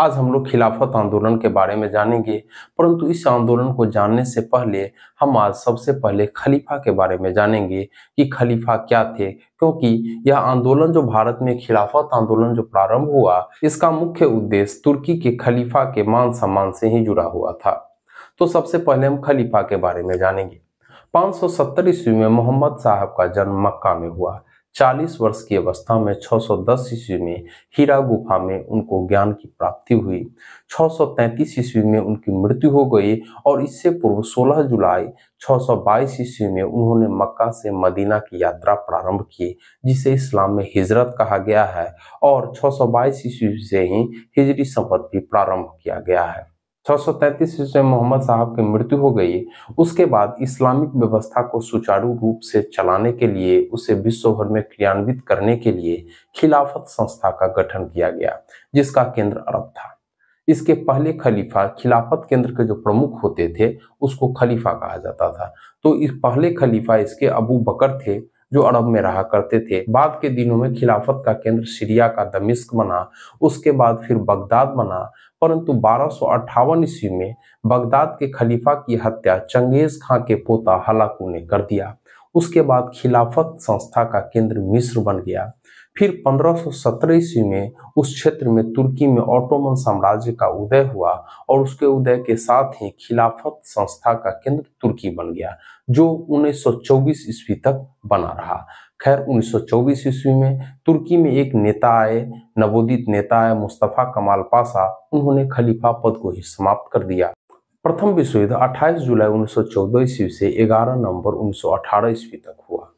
आज हम लोग खिलाफत आंदोलन के बारे में जानेंगे परंतु इस आंदोलन को जानने से पहले हम आज सबसे पहले खलीफा के बारे में जानेंगे कि खलीफा क्या थे क्योंकि यह आंदोलन जो भारत में खिलाफत आंदोलन जो प्रारंभ हुआ इसका मुख्य उद्देश्य तुर्की के खलीफा के मान सम्मान से ही जुड़ा हुआ था तो सबसे पहले हम खलीफा के बारे में जानेंगे 570 ईस्वी में मोहम्मद साहब का जन्म मक्का में हुआ 40 वर्ष की अवस्था में 610 ईस्वी में हीरा गुफा में उनको ज्ञान की प्राप्ति हुई 633 ईस्वी में उनकी मृत्यु हो गई और इससे पूर्व 16 जुलाई 622 ईस्वी में उन्होंने मक्का से मदीना की यात्रा प्रारंभ की जिसे इस्लाम में हिजरत कहा गया है और 622 ईस्वी से ही हिजरी संपत्ति भी प्रारंभ किया गया है छः से मोहम्मद साहब की मृत्यु हो गई उसके बाद इस्लामिक व्यवस्था को सुचारू रूप से चलाने के लिए उसे विश्व भर में क्रियान्वित करने के लिए खिलाफत संस्था का गठन किया गया जिसका केंद्र अरब था इसके पहले खलीफा खिलाफत केंद्र के जो प्रमुख होते थे उसको खलीफा कहा जाता था तो इस पहले खलीफा इसके अबू बकर थे जो अरब में रहा करते थे बाद के दिनों में खिलाफत का केंद्र सीरिया का दमिश्क बना उसके बाद फिर बगदाद बना परंतु बारह ईस्वी में बगदाद के खलीफा की हत्या चंगेज खां के पोता हलाकू ने कर दिया उसके बाद खिलाफत संस्था का केंद्र मिस्र बन गया फिर 1517 ईस्वी में उस क्षेत्र में तुर्की में ऑटोमन साम्राज्य का उदय हुआ और उसके उदय के साथ ही खिलाफत संस्था का केंद्र तुर्की बन गया जो 1924 ईस्वी तक बना रहा खैर 1924 ईस्वी में तुर्की में एक नेता आए नवोदित नेता आए मुस्तफ़ा कमाल पासा उन्होंने खलीफा पद को ही समाप्त कर दिया प्रथम विश्वयुद्ध 28 जुलाई 1914 ईस्वी से 11 नवंबर 1918 ईस्वी तक हुआ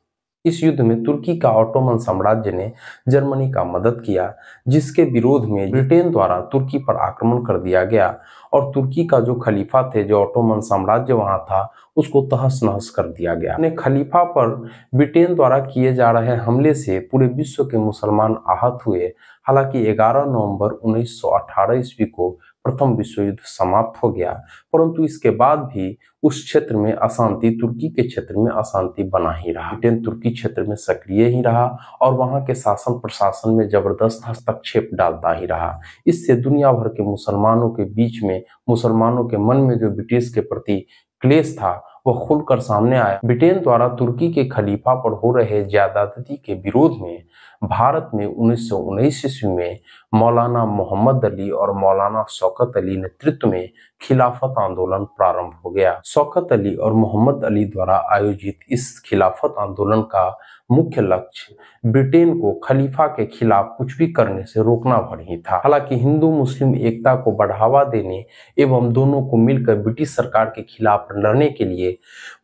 इस युद्ध में तुर्की का ऑटोमन साम्राज्य ने जर्मनी का मदद किया जिसके विरोध में ब्रिटेन द्वारा तुर्की पर आक्रमण कर दिया गया और तुर्की का जो खलीफा थे जो ऑटोमन साम्राज्य वहां था उसको तहस नहस कर दिया गया ने खलीफा पर ब्रिटेन द्वारा किए जा रहे हमले से पूरे विश्व के मुसलमान आहत हुए हालांकि 11 नवंबर 1918 ईस्वी को प्रथम विश्व युद्ध समाप्त हो गया परंतु इसके बाद भी उस क्षेत्र में अशांति तुर्की के क्षेत्र में अशांति बना ही रहा ब्रिटेन तुर्की क्षेत्र में सक्रिय ही रहा और वहां के शासन प्रशासन में जबरदस्त हस्तक्षेप डालता ही रहा इससे दुनिया भर के मुसलमानों के बीच में मुसलमानों के मन में जो ब्रिटिश के प्रति क्लेश था वह खुलकर सामने आया ब्रिटेन द्वारा तुर्की के खलीफा पर हो रहे ज्यादाती के विरोध में भारत में उन्नीस सौ उन्नीस ईस्वी में मौलाना मोहम्मद अली और मौलाना शौकत अली नेतृत्व में खिलाफत आंदोलन प्रारंभ हो गया शौकत अली और मोहम्मद अली द्वारा आयोजित इस खिलाफत आंदोलन का मुख्य लक्ष्य ब्रिटेन को खलीफा के खिलाफ कुछ भी करने से रोकना भर ही था हालांकि हिंदू मुस्लिम एकता को बढ़ावा देने एवं दोनों को मिलकर ब्रिटिश सरकार के खिलाफ लड़ने के लिए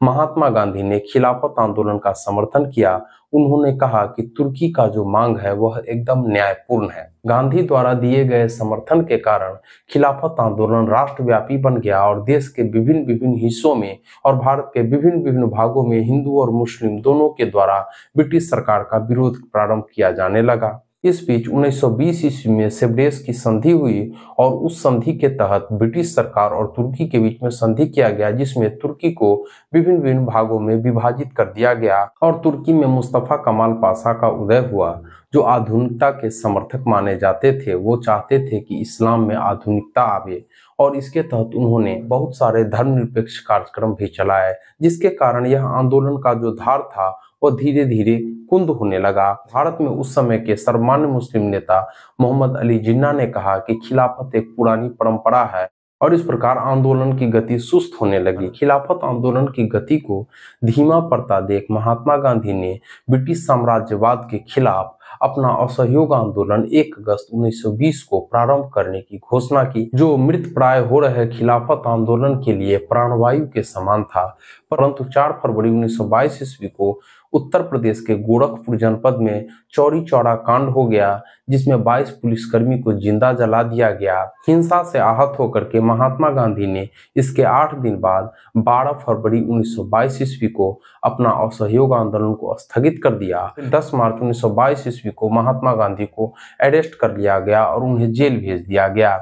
महात्मा गांधी ने खिलाफत आंदोलन का समर्थन किया उन्होंने कहा कि तुर्की का जो मांग है वह एकदम न्यायपूर्ण है गांधी द्वारा दिए गए समर्थन के कारण खिलाफत आंदोलन राष्ट्रव्यापी बन गया और देश के विभिन्न विभिन्न हिस्सों में और भारत के विभिन्न विभिन्न भागों में हिंदू और मुस्लिम दोनों के द्वारा ब्रिटिश सरकार का विरोध प्रारंभ किया जाने लगा इस बीच 1920 ईस्वी में सेबडेस की संधि हुई और उस संधि के तहत ब्रिटिश सरकार और तुर्की के बीच में संधि किया गया जिसमें तुर्की को विभिन्न विभिन्न भागों में विभाजित कर दिया गया और तुर्की में मुस्तफ़ा कमाल पाशा का उदय हुआ जो आधुनिकता के समर्थक माने जाते थे वो चाहते थे कि इस्लाम में आधुनिकता आवे और इसके तहत उन्होंने बहुत सारे धर्मनिरपेक्ष कार्यक्रम भी चलाए जिसके कारण यह आंदोलन का जो धार था वह धीरे धीरे कुंद होने लगा भारत में उस समय के सर्वमान्य मुस्लिम नेता मोहम्मद अली जिन्ना ने कहा कि खिलाफत एक पुरानी परंपरा है और इस प्रकार आंदोलन की गति सुस्त होने लगी खिलाफत आंदोलन की गति को धीमा पड़ता देख महात्मा गांधी ने ब्रिटिश साम्राज्यवाद के खिलाफ अपना असहयोग आंदोलन 1 अगस्त 1920 को प्रारंभ करने की घोषणा की जो मृत प्राय हो रहे खिलाफत आंदोलन के लिए प्राणवायु के समान था परंतु 4 फरवरी 1922 ईस्वी को उत्तर प्रदेश के गोरखपुर जनपद में चौरी चौड़ा कांड हो गया जिसमें 22 पुलिसकर्मी को जिंदा जला दिया गया हिंसा से आहत होकर के महात्मा गांधी ने इसके आठ दिन बाद 12 फरवरी 1922 ईस्वी को अपना असहयोग आंदोलन को स्थगित कर दिया 10 मार्च 1922 ईस्वी को महात्मा गांधी को अरेस्ट कर लिया गया और उन्हें जेल भेज दिया गया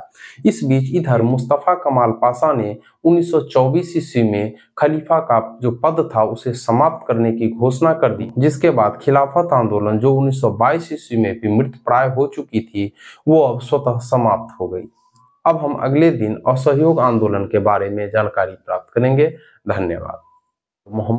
इस बीच इधर मुस्तफ़ा कमाल पासा ने 1924 ईस्वी में खलीफा का जो पद था उसे समाप्त करने की घोषणा कर दी जिसके बाद खिलाफत आंदोलन जो 1922 ईस्वी में भी मृत प्राय हो चुकी थी वो अब स्वतः समाप्त हो गई अब हम अगले दिन असहयोग आंदोलन के बारे में जानकारी प्राप्त करेंगे धन्यवाद मोहम्मद